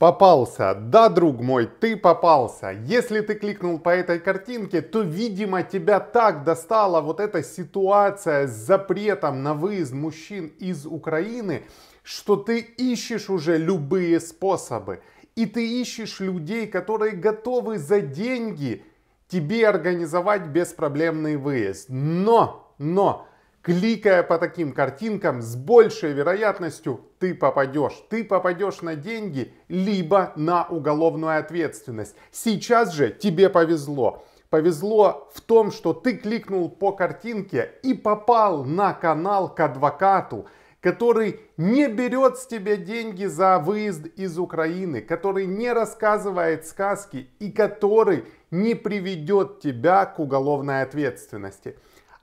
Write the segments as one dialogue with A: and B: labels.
A: Попался. Да, друг мой, ты попался. Если ты кликнул по этой картинке, то, видимо, тебя так достала вот эта ситуация с запретом на выезд мужчин из Украины, что ты ищешь уже любые способы. И ты ищешь людей, которые готовы за деньги тебе организовать беспроблемный выезд. Но, но, Кликая по таким картинкам, с большей вероятностью ты попадешь. Ты попадешь на деньги, либо на уголовную ответственность. Сейчас же тебе повезло. Повезло в том, что ты кликнул по картинке и попал на канал к адвокату, который не берет с тебя деньги за выезд из Украины, который не рассказывает сказки и который не приведет тебя к уголовной ответственности.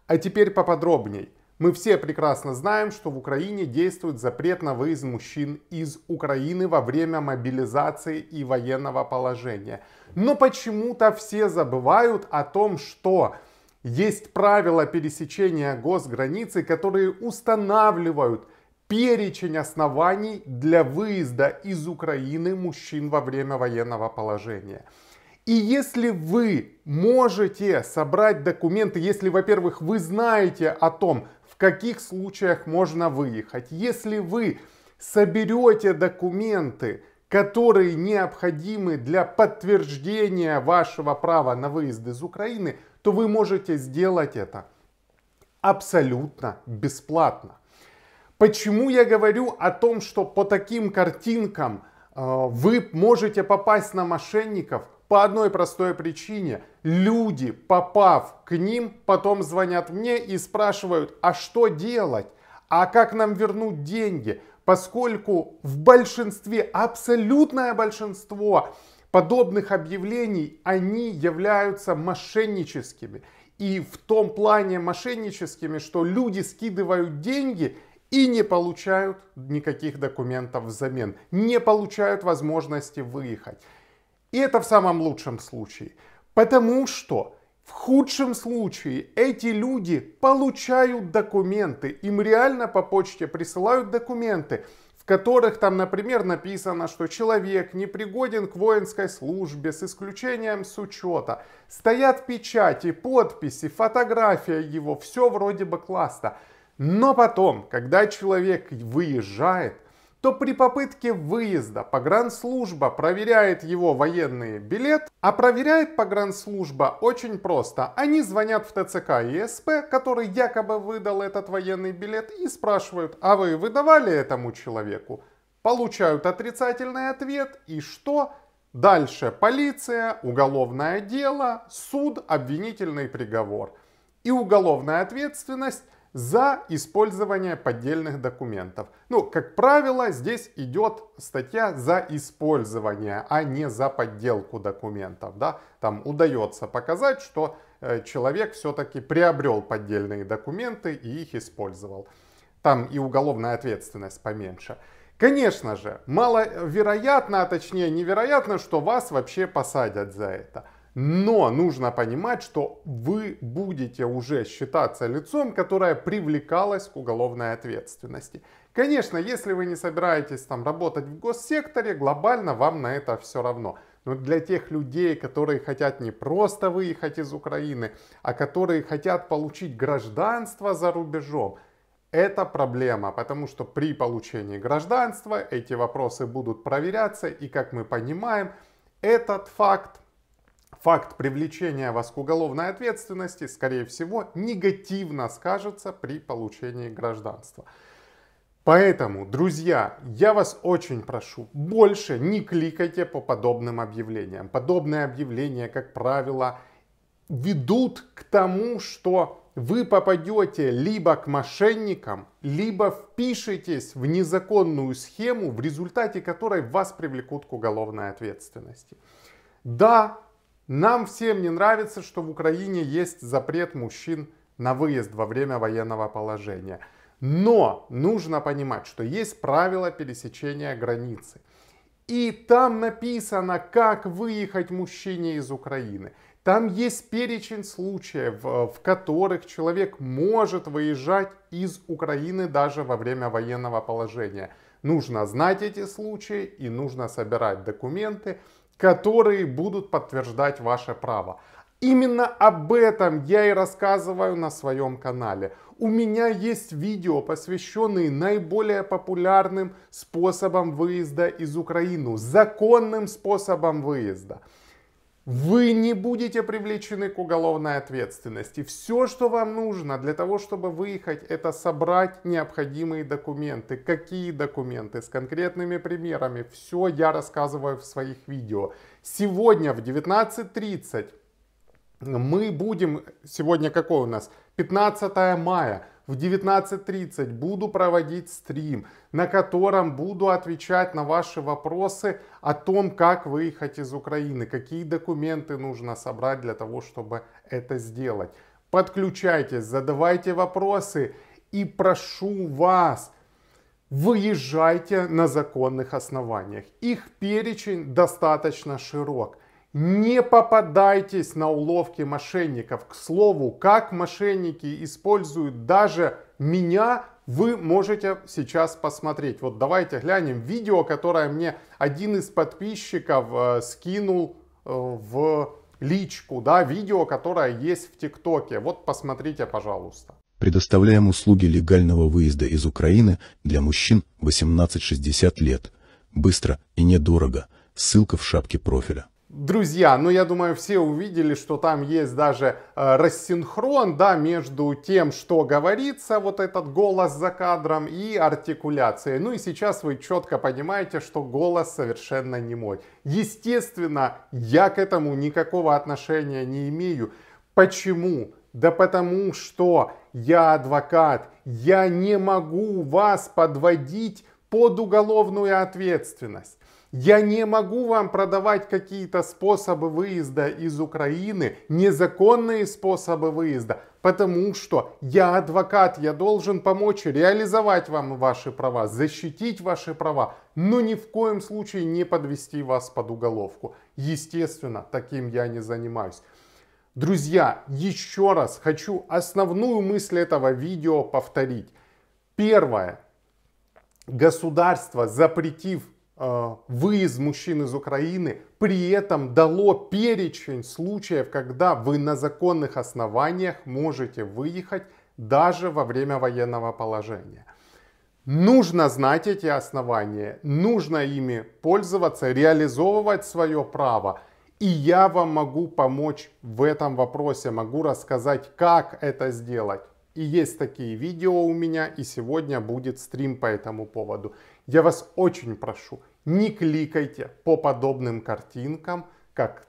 A: А теперь поподробней. Мы все прекрасно знаем, что в Украине действует запрет на выезд мужчин из Украины во время мобилизации и военного положения. Но почему-то все забывают о том, что есть правила пересечения госграницы, которые устанавливают перечень оснований для выезда из Украины мужчин во время военного положения. И если вы можете собрать документы, если, во-первых, вы знаете о том, в каких случаях можно выехать. Если вы соберете документы, которые необходимы для подтверждения вашего права на выезд из Украины, то вы можете сделать это абсолютно бесплатно. Почему я говорю о том, что по таким картинкам э, вы можете попасть на мошенников? По одной простой причине. Люди, попав к ним, потом звонят мне и спрашивают, а что делать? А как нам вернуть деньги? Поскольку в большинстве, абсолютное большинство подобных объявлений, они являются мошенническими. И в том плане мошенническими, что люди скидывают деньги и не получают никаких документов взамен, не получают возможности выехать. И это в самом лучшем случае. Потому что в худшем случае эти люди получают документы, им реально по почте присылают документы, в которых там, например, написано, что человек непригоден к воинской службе с исключением с учета. Стоят печати, подписи, фотография его, все вроде бы классно. Но потом, когда человек выезжает, то при попытке выезда погранслужба проверяет его военный билет, а проверяет погранслужба очень просто. Они звонят в ТЦК и СП, который якобы выдал этот военный билет, и спрашивают, а вы выдавали этому человеку? Получают отрицательный ответ, и что? Дальше полиция, уголовное дело, суд, обвинительный приговор. И уголовная ответственность – за использование поддельных документов. Ну, как правило, здесь идет статья за использование, а не за подделку документов. Да? Там удается показать, что э, человек все-таки приобрел поддельные документы и их использовал. Там и уголовная ответственность поменьше. Конечно же, маловероятно, а точнее невероятно, что вас вообще посадят за это. Но нужно понимать, что вы будете уже считаться лицом, которое привлекалось к уголовной ответственности. Конечно, если вы не собираетесь там работать в госсекторе, глобально вам на это все равно. Но для тех людей, которые хотят не просто выехать из Украины, а которые хотят получить гражданство за рубежом, это проблема, потому что при получении гражданства эти вопросы будут проверяться, и как мы понимаем, этот факт Факт привлечения вас к уголовной ответственности, скорее всего, негативно скажется при получении гражданства. Поэтому, друзья, я вас очень прошу, больше не кликайте по подобным объявлениям. Подобные объявления, как правило, ведут к тому, что вы попадете либо к мошенникам, либо впишетесь в незаконную схему, в результате которой вас привлекут к уголовной ответственности. Да, нам всем не нравится, что в Украине есть запрет мужчин на выезд во время военного положения. Но нужно понимать, что есть правила пересечения границы. И там написано, как выехать мужчине из Украины. Там есть перечень случаев, э, в которых человек может выезжать из Украины даже во время военного положения. Нужно знать эти случаи и нужно собирать документы которые будут подтверждать ваше право. Именно об этом я и рассказываю на своем канале. У меня есть видео, посвященные наиболее популярным способам выезда из Украины, законным способам выезда вы не будете привлечены к уголовной ответственности. Все, что вам нужно для того, чтобы выехать, это собрать необходимые документы. Какие документы? С конкретными примерами. Все я рассказываю в своих видео. Сегодня в 19.30 мы будем... Сегодня какой у нас? 15 мая в 19.30 буду проводить стрим, на котором буду отвечать на ваши вопросы о том, как выехать из Украины, какие документы нужно собрать для того, чтобы это сделать. Подключайтесь, задавайте вопросы и прошу вас, выезжайте на законных основаниях. Их перечень достаточно широк – не попадайтесь на уловки мошенников. К слову, как мошенники используют даже меня, вы можете сейчас посмотреть. Вот давайте глянем видео, которое мне один из подписчиков э, скинул э, в личку, да, видео, которое есть в ТикТоке. Вот посмотрите, пожалуйста. Предоставляем услуги легального выезда из Украины для мужчин 18-60 лет. Быстро и недорого. Ссылка в шапке профиля. Друзья, ну я думаю, все увидели, что там есть даже э, рассинхрон, да, между тем, что говорится, вот этот голос за кадром и артикуляцией. Ну и сейчас вы четко понимаете, что голос совершенно не мой. Естественно, я к этому никакого отношения не имею. Почему? Да потому что я адвокат, я не могу вас подводить под уголовную ответственность. Я не могу вам продавать какие-то способы выезда из Украины, незаконные способы выезда, потому что я адвокат, я должен помочь реализовать вам ваши права, защитить ваши права, но ни в коем случае не подвести вас под уголовку. Естественно, таким я не занимаюсь. Друзья, еще раз хочу основную мысль этого видео повторить. Первое. Государство, запретив а, выезд мужчин из Украины при этом дало перечень случаев, когда вы на законных основаниях можете выехать даже во время военного положения. Нужно знать эти основания, нужно ими пользоваться, реализовывать свое право. И я вам могу помочь в этом вопросе, могу рассказать, как это сделать. И есть такие видео у меня, и сегодня будет стрим по этому поводу. Я вас очень прошу, не кликайте по подобным картинкам, как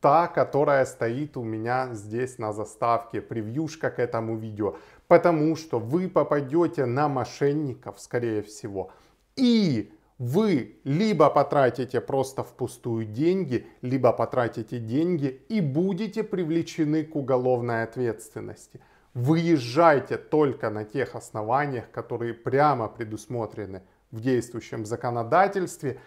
A: та, которая стоит у меня здесь на заставке, превьюшка к этому видео, потому что вы попадете на мошенников, скорее всего, и вы либо потратите просто впустую деньги, либо потратите деньги и будете привлечены к уголовной ответственности. Выезжайте только на тех основаниях, которые прямо предусмотрены в действующем законодательстве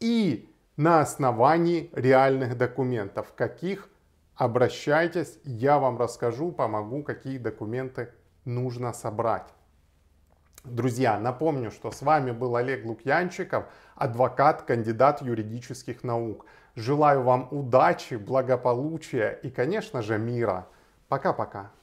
A: и на основании реальных документов. Каких? Обращайтесь, я вам расскажу, помогу, какие документы нужно собрать. Друзья, напомню, что с вами был Олег Лукьянчиков, адвокат, кандидат юридических наук. Желаю вам удачи, благополучия и, конечно же, мира. Пока-пока.